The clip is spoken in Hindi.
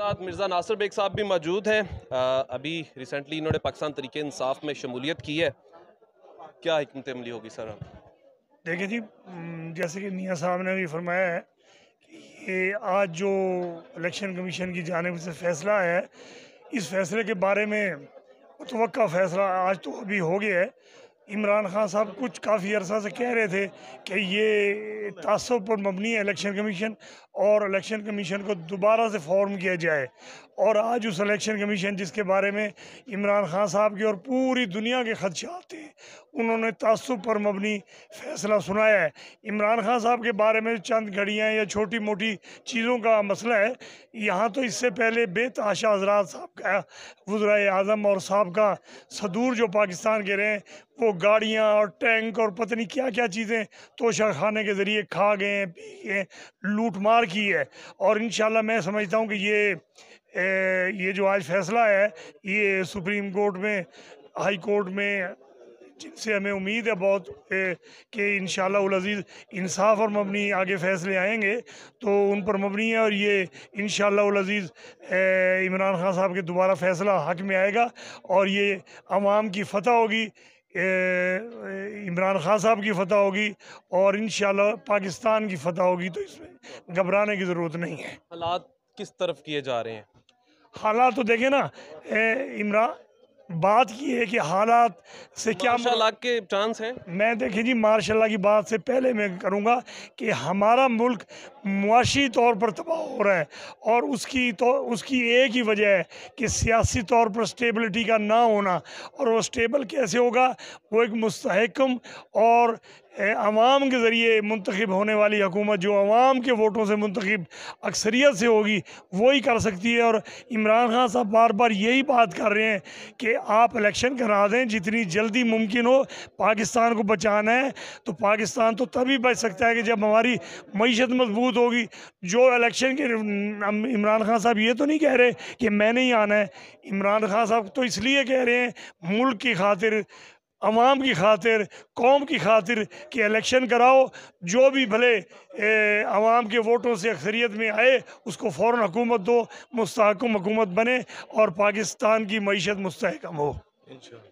साथ मिर्ज़ा नासिर बेग साहब भी मौजूद हैं अभी रिसेंटली इन्होंने पाकिस्तान तरीके इंसाफ में शमूलियत की है क्या हमत अमली होगी सर अब देखिए जी जैसे कि मियाँ साहब ने भी फरमाया है कि ये आज जो इलेक्शन कमीशन की जानब से फैसला है इस फैसले के बारे में तो फैसला आज तो अभी हो गया है इमरान खान साहब कुछ काफ़ी अरसा से कह रहे थे कि ये तसब पर मबनी है इलेक्शन कमीशन और इलेक्शन कमीशन को दोबारा से फॉर्म किया जाए और आज उस इलेक्शन कमीशन जिसके बारे में इमरान खान साहब के और पूरी दुनिया के खदशात थे उन्होंने तसब पर मबनी फ़ैसला सुनाया है इमरान खान साहब के बारे में चंद घड़ियाँ या छोटी मोटी चीज़ों का मसला है यहाँ तो इससे पहले बेताशा हजरात साहब का वज्र अजम और साहब का सदूर जो पाकिस्तान के रहे हैं वो गाड़ियाँ और टैंक और पता नहीं क्या क्या चीज़ें तोशा खाने के ज़रिए खा गए हैं पी गए लूट मार की है और इन मैं समझता हूँ कि ये ए, ये जो आज फैसला है ये सुप्रीम कोर्ट में हाई कोर्ट में जिनसे हमें उम्मीद है बहुत कि इन शजीज़ इंसाफ और मबनी आगे फैसले आएंगे तो उन पर मबनी है और ये इन शजीज़ इमरान खान साहब के दोबारा फैसला हक में आएगा और ये आवाम की फतह होगी इमरान खान साहब की फतह होगी और इन पाकिस्तान की फतह होगी तो इसमें घबराने की ज़रूरत नहीं है हालात किस तरफ किए जा रहे हैं हालात तो देखे ना इमरान बात की है कि हालात से क्या लाख मतलब- के चांस हैं मैं देखिए जी मार्शाला की बात से पहले मैं करूँगा कि हमारा मुल्क मुआशी तौर पर तबाह हो रहा है और उसकी तो उसकी एक ही वजह है कि सियासी तौर पर स्टेबिलिटी का ना होना और वो स्टेबल कैसे होगा वो एक मुस्तकम और आवाम के ज़रिए मंतखब होने वाली हुकूमत जो आवाम के वोटों से मंतखब अक्सरियत से होगी वही कर सकती है और इमरान खान साहब बार बार यही बात कर रहे हैं कि आप इलेक्शन करा दें जितनी जल्दी मुमकिन हो पाकिस्तान को बचाना है तो पाकिस्तान तो तभी बच सकता है कि जब हमारी मीशत मजबूत मजबूत होगी जो इलेक्शन के इमरान खान साहब ये तो नहीं कह रहे कि मैं नहीं आना है इमरान खान साहब तो इसलिए कह रहे हैं मुल्क की खातिर आवाम की खातिर कौम की खातिर कि इलेक्शन कराओ जो भी भले आवाम के वोटों से अक्सरियत में आए उसको फ़ौर हुकूमत दो मस्तकम हुकूमत बने और पाकिस्तान की मीशत मस्तकम हो